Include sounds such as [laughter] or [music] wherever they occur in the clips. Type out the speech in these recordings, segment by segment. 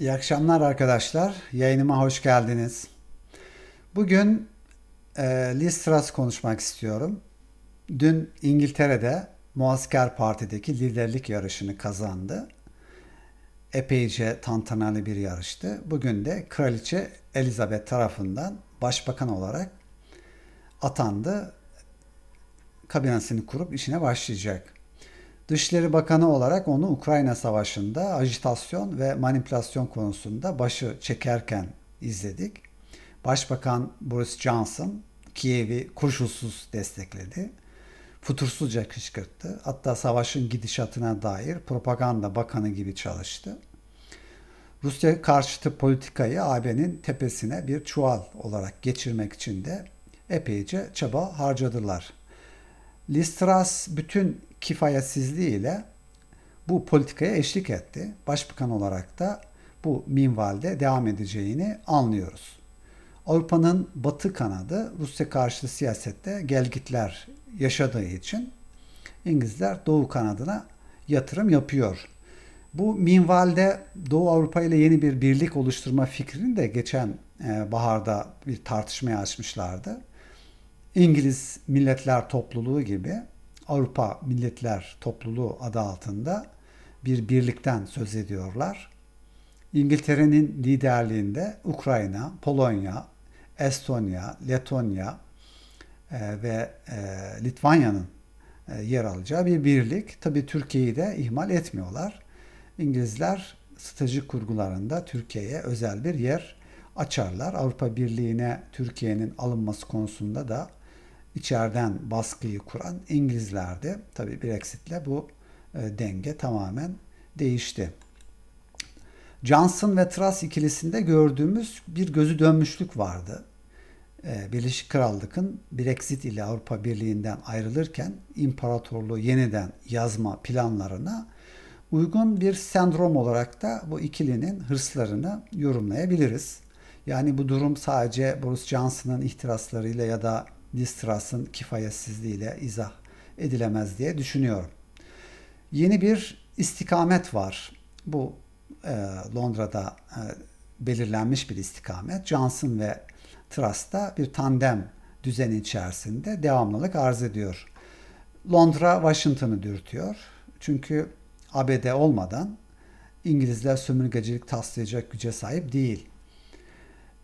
İyi akşamlar arkadaşlar. Yayınıma hoş geldiniz. Bugün e, Liz Truss konuşmak istiyorum. Dün İngiltere'de Muasker Parti'deki liderlik yarışını kazandı. Epeyce tantanalı bir yarıştı. Bugün de Kraliçe Elizabeth tarafından başbakan olarak atandı. Kabinesini kurup işine başlayacak. Dışişleri Bakanı olarak onu Ukrayna Savaşı'nda ajitasyon ve manipülasyon konusunda başı çekerken izledik. Başbakan Boris Johnson Kiev'i koşulsuz destekledi. Futursuzca kışkırttı. Hatta savaşın gidişatına dair propaganda bakanı gibi çalıştı. Rusya karşıtı politikayı AB'nin tepesine bir çuval olarak geçirmek için de epeyce çaba harcadılar. Listras bütün kifayetsizliğiyle bu politikaya eşlik etti. Başbakan olarak da bu minvalde devam edeceğini anlıyoruz. Avrupa'nın batı kanadı Rusya karşıtı siyasette gelgitler yaşadığı için İngilizler doğu kanadına yatırım yapıyor. Bu minvalde Doğu Avrupa ile yeni bir birlik oluşturma fikrini de geçen e, baharda bir tartışmaya açmışlardı. İngiliz Milletler Topluluğu gibi Avrupa Milletler Topluluğu adı altında bir birlikten söz ediyorlar. İngiltere'nin liderliğinde Ukrayna, Polonya, Estonya, Letonya e, ve e, Litvanya'nın e, yer alacağı bir birlik. Tabii Türkiye'yi de ihmal etmiyorlar. İngilizler stratejik kurgularında Türkiye'ye özel bir yer açarlar. Avrupa Birliği'ne Türkiye'nin alınması konusunda da içeriden baskıyı kuran İngilizlerde tabi Brexit'le bu e, denge tamamen değişti. Johnson ve Truss ikilisinde gördüğümüz bir gözü dönmüşlük vardı. E, Birleşik Krallık'ın Brexit ile Avrupa Birliği'nden ayrılırken imparatorluğu yeniden yazma planlarına uygun bir sendrom olarak da bu ikilinin hırslarını yorumlayabiliriz. Yani bu durum sadece Boris Johnson'ın ihtiraslarıyla ya da Distras'ın kifayetsizliğiyle izah edilemez diye düşünüyorum. Yeni bir istikamet var. Bu e, Londra'da e, belirlenmiş bir istikamet. Johnson ve Truss da bir tandem düzeni içerisinde devamlılık arz ediyor. Londra Washington'ı dürtüyor. Çünkü ABD olmadan İngilizler sömürgecilik taslayacak güce sahip değil.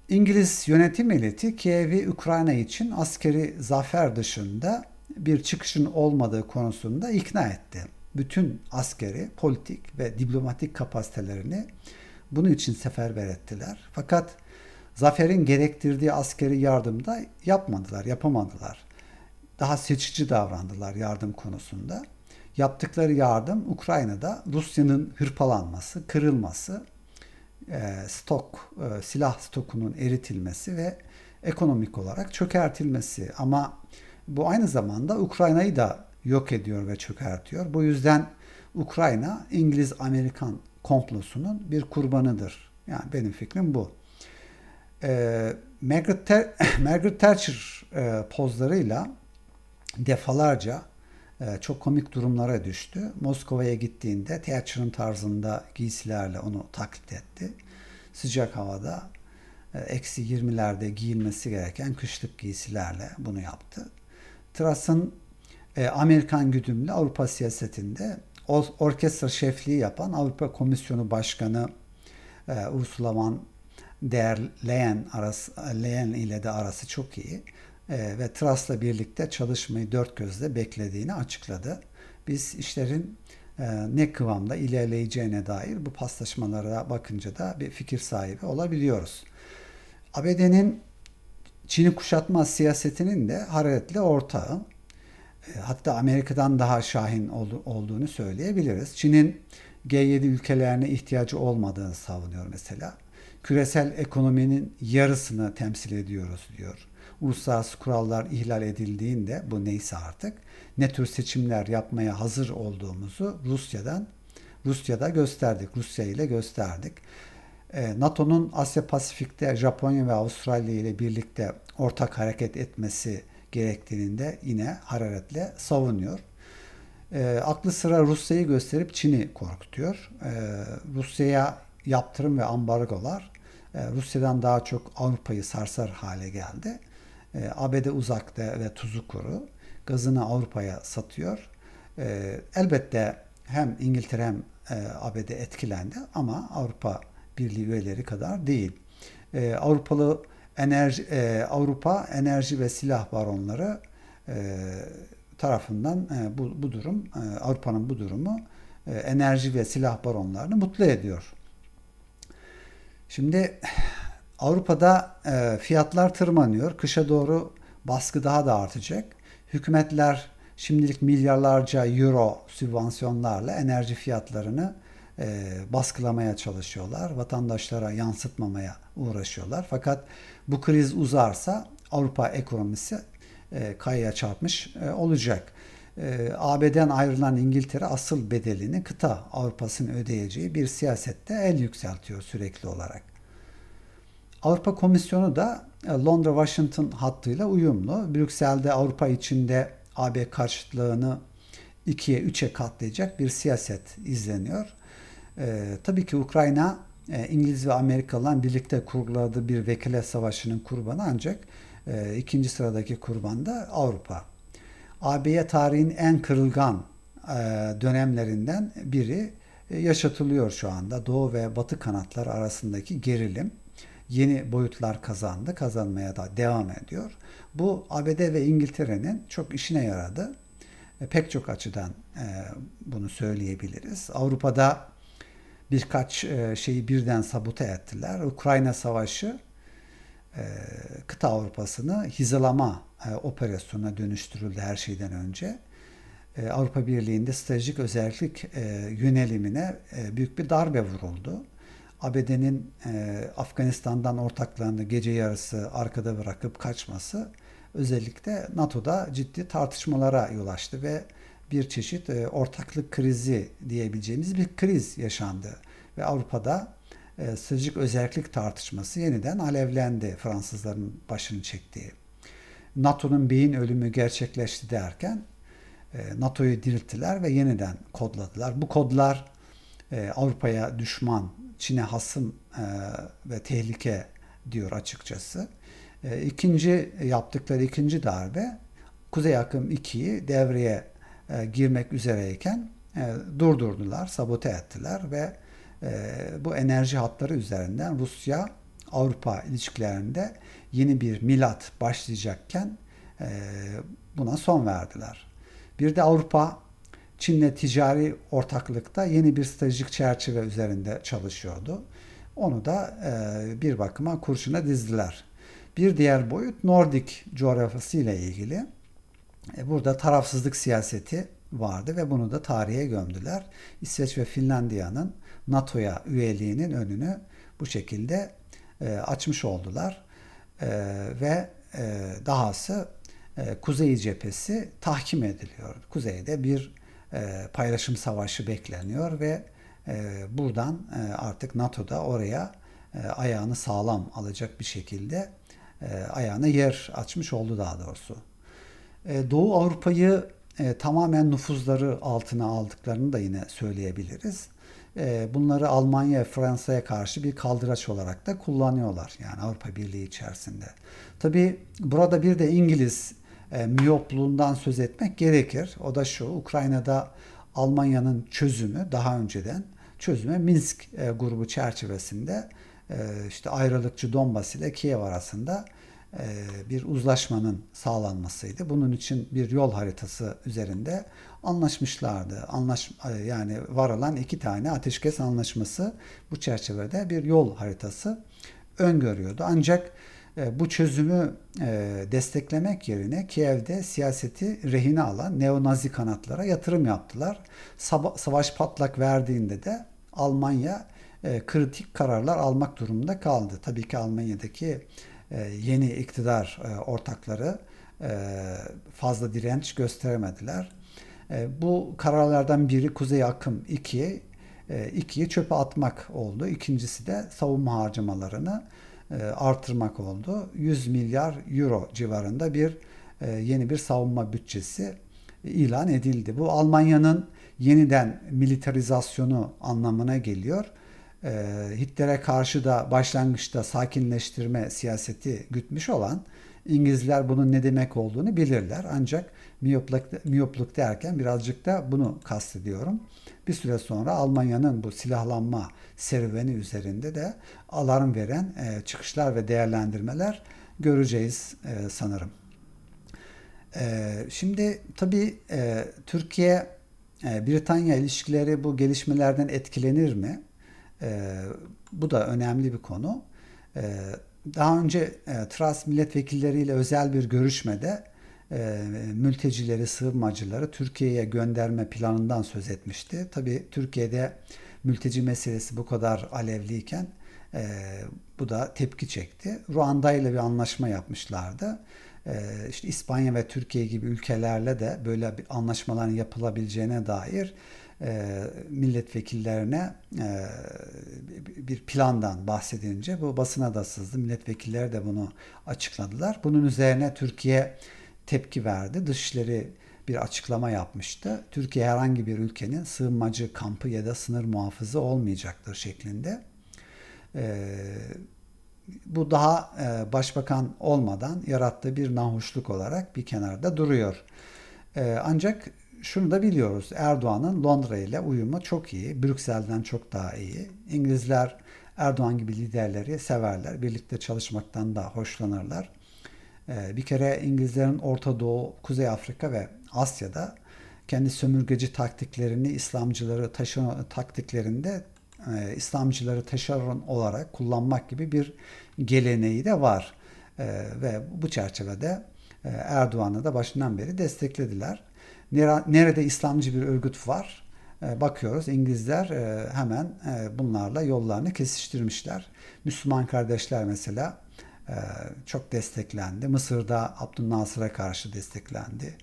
İngiliz yönetim eliti Kiev'i Ukrayna için askeri zafer dışında bir çıkışın olmadığı konusunda ikna etti. Bütün askeri, politik ve diplomatik kapasitelerini bunun için seferber ettiler. Fakat zaferin gerektirdiği askeri yardım da yapmadılar, yapamadılar. Daha seçici davrandılar yardım konusunda. Yaptıkları yardım Ukrayna'da Rusya'nın hırpalanması, kırılması, e, stok, e, silah stokunun eritilmesi ve ekonomik olarak çökertilmesi. Ama bu aynı zamanda Ukrayna'yı da yok ediyor ve çökertiyor. Bu yüzden Ukrayna İngiliz-Amerikan komplosunun bir kurbanıdır. Yani benim fikrim bu. Ee, Margaret, [laughs] Margaret Thatcher e, pozlarıyla defalarca e, çok komik durumlara düştü. Moskova'ya gittiğinde Thatcher'ın tarzında giysilerle onu taklit etti. Sıcak havada e, eksi 20'lerde giyilmesi gereken kışlık giysilerle bunu yaptı. Truss'ın e, Amerikan güdümlü Avrupa siyasetinde orkestra şefliği yapan Avrupa Komisyonu Başkanı Ursula von der Leyen, arası, Leyen ile de arası çok iyi. Ee, ve Trust'la birlikte çalışmayı dört gözle beklediğini açıkladı. Biz işlerin e, ne kıvamda ilerleyeceğine dair bu paslaşmalara bakınca da bir fikir sahibi olabiliyoruz. ABD'nin Çin'i kuşatma siyasetinin de hararetli ortağı. E, hatta Amerika'dan daha şahin olduğunu söyleyebiliriz. Çin'in G7 ülkelerine ihtiyacı olmadığını savunuyor mesela. Küresel ekonominin yarısını temsil ediyoruz diyor uluslararası kurallar ihlal edildiğinde bu neyse artık ne tür seçimler yapmaya hazır olduğumuzu Rusya'dan Rusya'da gösterdik. Rusya ile gösterdik. Ee, NATO'nun Asya Pasifik'te Japonya ve Avustralya ile birlikte ortak hareket etmesi gerektiğinde yine hararetle savunuyor. E, aklı sıra Rusya'yı gösterip Çin'i korkutuyor. E, Rusya'ya yaptırım ve ambargolar e, Rusya'dan daha çok Avrupa'yı sarsar hale geldi. Ee, ABD uzakta ve tuzu kuru. Gazını Avrupa'ya satıyor. Ee, elbette hem İngiltere hem e, ABD etkilendi ama Avrupa Birliği üyeleri kadar değil. Ee, Avrupalı enerji e, Avrupa enerji ve silah baronları e, tarafından bu, bu durum Avrupa'nın bu durumu enerji ve silah baronlarını mutlu ediyor. Şimdi Avrupa'da e, fiyatlar tırmanıyor. Kışa doğru baskı daha da artacak. Hükümetler şimdilik milyarlarca euro sübvansiyonlarla enerji fiyatlarını e, baskılamaya çalışıyorlar. Vatandaşlara yansıtmamaya uğraşıyorlar. Fakat bu kriz uzarsa Avrupa ekonomisi e, kayaya çarpmış e, olacak. E, AB'den ayrılan İngiltere asıl bedelini kıta Avrupa'sının ödeyeceği bir siyasette el yükseltiyor sürekli olarak. Avrupa Komisyonu da e, Londra-Washington hattıyla uyumlu. Brüksel'de Avrupa içinde AB karşıtlığını ikiye, üçe katlayacak bir siyaset izleniyor. Ee, tabii ki Ukrayna e, İngiliz ve Amerikalılar birlikte kurguladığı bir vekile savaşının kurbanı ancak e, ikinci sıradaki kurban da Avrupa. AB'ye tarihin en kırılgan e, dönemlerinden biri e, yaşatılıyor şu anda. Doğu ve Batı kanatlar arasındaki gerilim yeni boyutlar kazandı, kazanmaya da devam ediyor. Bu ABD ve İngiltere'nin çok işine yaradı. E, pek çok açıdan e, bunu söyleyebiliriz. Avrupa'da birkaç e, şeyi birden sabote ettiler. Ukrayna Savaşı e, kıta Avrupa'sını hizalama e, operasyonuna dönüştürüldü her şeyden önce. E, Avrupa Birliği'nde stratejik özellik e, yönelimine e, büyük bir darbe vuruldu. ABD'nin e, Afganistan'dan ortaklarını gece yarısı arkada bırakıp kaçması özellikle NATO'da ciddi tartışmalara yol açtı ve bir çeşit e, ortaklık krizi diyebileceğimiz bir kriz yaşandı. Ve Avrupa'da e, stratejik özellik tartışması yeniden alevlendi Fransızların başını çektiği. NATO'nun beyin ölümü gerçekleşti derken e, NATO'yu dirilttiler ve yeniden kodladılar. Bu kodlar ee, Avrupa'ya düşman, Çin'e hasım e, ve tehlike diyor açıkçası. Ee, ikinci yaptıkları ikinci darbe Kuzey Akım 2'yi devreye e, girmek üzereyken e, durdurdular, sabote ettiler ve bu enerji hatları üzerinden Rusya Avrupa ilişkilerinde yeni bir milat başlayacakken buna son verdiler. Bir de Avrupa Çin'le ticari ortaklıkta yeni bir stratejik çerçeve üzerinde çalışıyordu. Onu da e, bir bakıma kurşuna dizdiler. Bir diğer boyut Nordik coğrafyası ile ilgili. E, burada tarafsızlık siyaseti vardı ve bunu da tarihe gömdüler. İsveç ve Finlandiya'nın NATO'ya üyeliğinin önünü bu şekilde e, açmış oldular. E, ve e, dahası e, Kuzey cephesi tahkim ediliyor. Kuzeyde bir e, paylaşım savaşı bekleniyor ve e, buradan e, artık NATO da oraya ayağını sağlam alacak bir şekilde ayağına yer açmış oldu daha doğrusu. Doğu Avrupa'yı tamamen nüfuzları altına aldıklarını da yine söyleyebiliriz. Bunları Almanya, Fransa'ya karşı bir kaldıraç olarak da kullanıyorlar yani Avrupa Birliği içerisinde. Tabi burada bir de İngiliz e, miyopluğundan söz etmek gerekir. O da şu, Ukrayna'da Almanya'nın çözümü daha önceden çözüme Minsk e, grubu çerçevesinde e, işte ayrılıkçı Donbas ile Kiev arasında e, bir uzlaşmanın sağlanmasıydı. Bunun için bir yol haritası üzerinde anlaşmışlardı. Anlaş yani varılan iki tane ateşkes anlaşması bu çerçevede bir yol haritası öngörüyordu. Ancak e, bu çözümü e, desteklemek yerine Kiev'de siyaseti rehine alan neonazi kanatlara yatırım yaptılar. Savaş patlak verdiğinde de Almanya e, kritik kararlar almak durumunda kaldı. Tabii ki Almanya'daki yeni iktidar ortakları fazla direnç gösteremediler. Bu kararlardan biri Kuzey Akım 2, 2'yi çöpe atmak oldu. İkincisi de savunma harcamalarını e, artırmak oldu. 100 milyar euro civarında bir e, yeni bir savunma bütçesi e, ilan edildi. Bu Almanya'nın yeniden militarizasyonu anlamına geliyor. Hitler'e karşı da başlangıçta sakinleştirme siyaseti gütmüş olan İngilizler bunun ne demek olduğunu bilirler. Ancak miyopluk, miyopluk derken birazcık da bunu kastediyorum bir süre sonra Almanya'nın bu silahlanma serüveni üzerinde de alarm veren e, çıkışlar ve değerlendirmeler göreceğiz e, sanırım. E, şimdi tabii e, Türkiye e, Britanya ilişkileri bu gelişmelerden etkilenir mi? E, bu da önemli bir konu. E, daha önce e, Tras milletvekilleriyle özel bir görüşmede e, mültecileri, sığınmacıları Türkiye'ye gönderme planından söz etmişti. Tabi Türkiye'de mülteci meselesi bu kadar alevliyken e, bu da tepki çekti. Ruanda ile bir anlaşma yapmışlardı. E, işte İspanya ve Türkiye gibi ülkelerle de böyle bir anlaşmaların yapılabileceğine dair e, milletvekillerine e, bir plandan bahsedince bu basına da sızdı. Milletvekilleri de bunu açıkladılar. Bunun üzerine Türkiye tepki verdi. Dışişleri bir açıklama yapmıştı. Türkiye herhangi bir ülkenin sığınmacı kampı ya da sınır muhafızı olmayacaktır şeklinde. Ee, bu daha e, başbakan olmadan yarattığı bir nahoşluk olarak bir kenarda duruyor. Ee, ancak şunu da biliyoruz. Erdoğan'ın Londra ile uyumu çok iyi. Brüksel'den çok daha iyi. İngilizler Erdoğan gibi liderleri severler. Birlikte çalışmaktan da hoşlanırlar. Ee, bir kere İngilizlerin Orta Doğu, Kuzey Afrika ve Asya'da kendi sömürgeci taktiklerini İslamcıları taşıran taktiklerinde e, İslamcıları taşeron olarak kullanmak gibi bir geleneği de var. Ee, ve bu çerçevede e, Erdoğan'ı da başından beri desteklediler. Nerede İslamcı bir örgüt var? E, bakıyoruz İngilizler hemen bunlarla yollarını kesiştirmişler. Müslüman kardeşler mesela ee, çok desteklendi. Mısır'da Abdülnasır'a karşı desteklendi.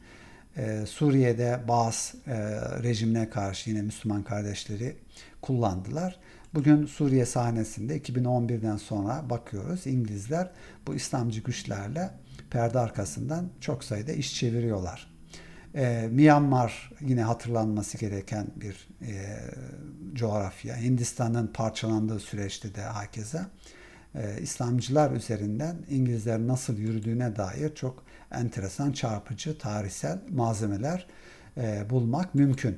Ee, Suriye'de Baas e, rejimine karşı yine Müslüman kardeşleri kullandılar. Bugün Suriye sahnesinde 2011'den sonra bakıyoruz İngilizler bu İslamcı güçlerle perde arkasından çok sayıda iş çeviriyorlar. Ee, Myanmar yine hatırlanması gereken bir e, coğrafya. Hindistan'ın parçalandığı süreçte de hakeza. Ee, İslamcılar üzerinden İngilizlerin nasıl yürüdüğüne dair çok enteresan, çarpıcı, tarihsel malzemeler e, bulmak mümkün.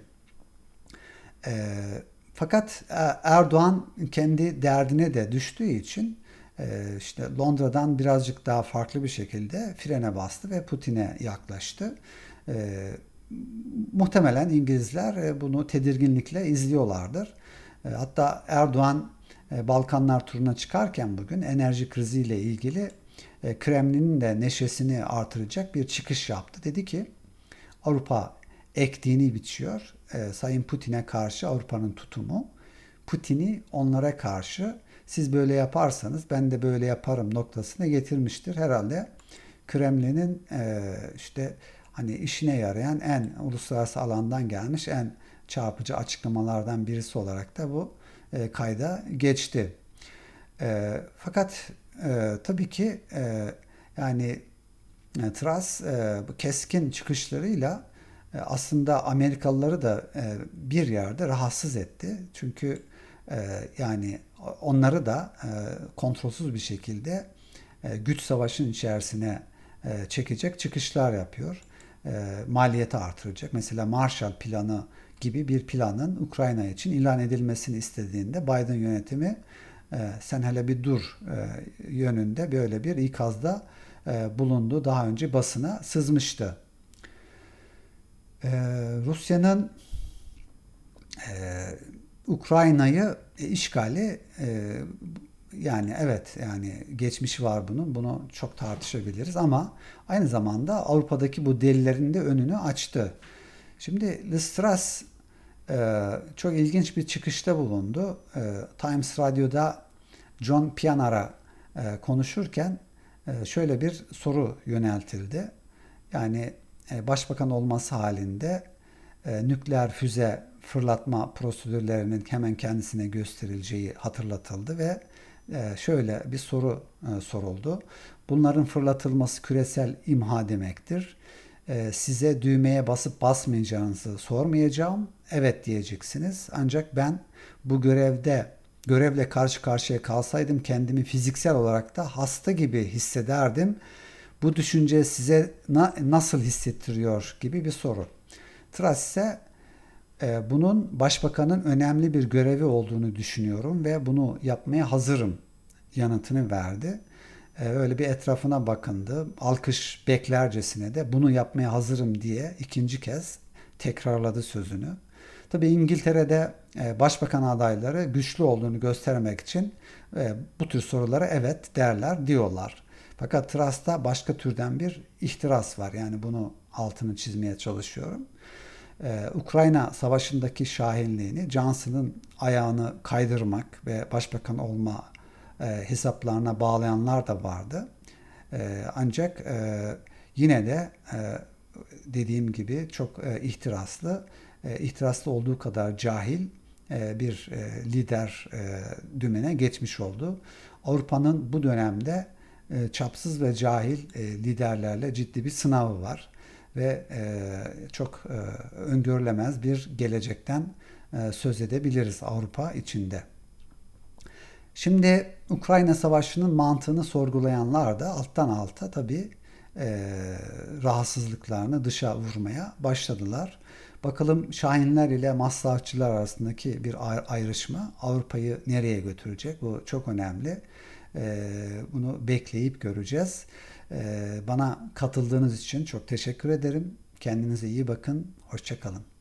Ee, fakat e, Erdoğan kendi derdine de düştüğü için e, işte Londra'dan birazcık daha farklı bir şekilde frene bastı ve Putin'e yaklaştı. Ee, muhtemelen İngilizler bunu tedirginlikle izliyorlardır. Hatta Erdoğan e, Balkanlar turuna çıkarken bugün enerji kriziyle ilgili e, Kremlin'in de neşesini artıracak bir çıkış yaptı. Dedi ki Avrupa ektiğini biçiyor. E, Sayın Putin'e karşı Avrupa'nın tutumu Putin'i onlara karşı siz böyle yaparsanız ben de böyle yaparım noktasına getirmiştir. Herhalde Kremlin'in işte hani işine yarayan en uluslararası alandan gelmiş en çarpıcı açıklamalardan birisi olarak da bu e, kayda geçti. E, fakat e, tabii ki e, yani e, Tras e, bu keskin çıkışlarıyla e, aslında Amerikalıları da e, bir yerde rahatsız etti. Çünkü e, yani onları da e, kontrolsüz bir şekilde e, güç savaşının içerisine e, çekecek çıkışlar yapıyor. E, maliyeti artıracak. Mesela Marshall planı gibi bir planın Ukrayna için ilan edilmesini istediğinde Biden yönetimi e, sen hele bir dur e, yönünde böyle bir ikazda e, bulundu. Daha önce basına sızmıştı. Rusya'nın Ukrayna'yı işgali yani evet yani geçmiş var bunun. Bunu çok tartışabiliriz ama aynı zamanda Avrupa'daki bu delilerin de önünü açtı. Şimdi Listras e, çok ilginç bir çıkışta bulundu. E, Times Radyo'da John Pianara e, konuşurken e, şöyle bir soru yöneltildi. Yani e, başbakan olması halinde e, nükleer füze fırlatma prosedürlerinin hemen kendisine gösterileceği hatırlatıldı ve e, şöyle bir soru e, soruldu. Bunların fırlatılması küresel imha demektir. Ee, size düğmeye basıp basmayacağınızı sormayacağım. Evet diyeceksiniz. Ancak ben bu görevde görevle karşı karşıya kalsaydım kendimi fiziksel olarak da hasta gibi hissederdim. Bu düşünce size na, nasıl hissettiriyor gibi bir soru. Truss ise e, bunun başbakanın önemli bir görevi olduğunu düşünüyorum ve bunu yapmaya hazırım yanıtını verdi. Ee, öyle bir etrafına bakındı. Alkış beklercesine de bunu yapmaya hazırım diye ikinci kez tekrarladı sözünü. Tabii İngiltere'de e, başbakan adayları güçlü olduğunu göstermek için e, bu tür sorulara evet derler diyorlar. Fakat Trust'ta başka türden bir ihtiras var. Yani bunu altını çizmeye çalışıyorum. Ee, Ukrayna savaşındaki şahinliğini Johnson'ın ayağını kaydırmak ve başbakan olma e, hesaplarına bağlayanlar da vardı. E, ancak e, yine de dediğim gibi çok ihtiraslı, ihtiraslı olduğu kadar cahil bir lider dümene geçmiş oldu. Avrupa'nın bu dönemde çapsız ve cahil liderlerle ciddi bir sınavı var ve çok e, öngörülemez bir gelecekten söz edebiliriz Avrupa içinde. Şimdi Ukrayna Savaşı'nın mantığını sorgulayanlar da alttan alta tabii e, rahatsızlıklarını dışa vurmaya başladılar. Bakalım Şahinler ile Maslahatçılar arasındaki bir ayrışma Avrupa'yı nereye götürecek? Bu çok önemli. E, bunu bekleyip göreceğiz. E, bana katıldığınız için çok teşekkür ederim. Kendinize iyi bakın. Hoşçakalın.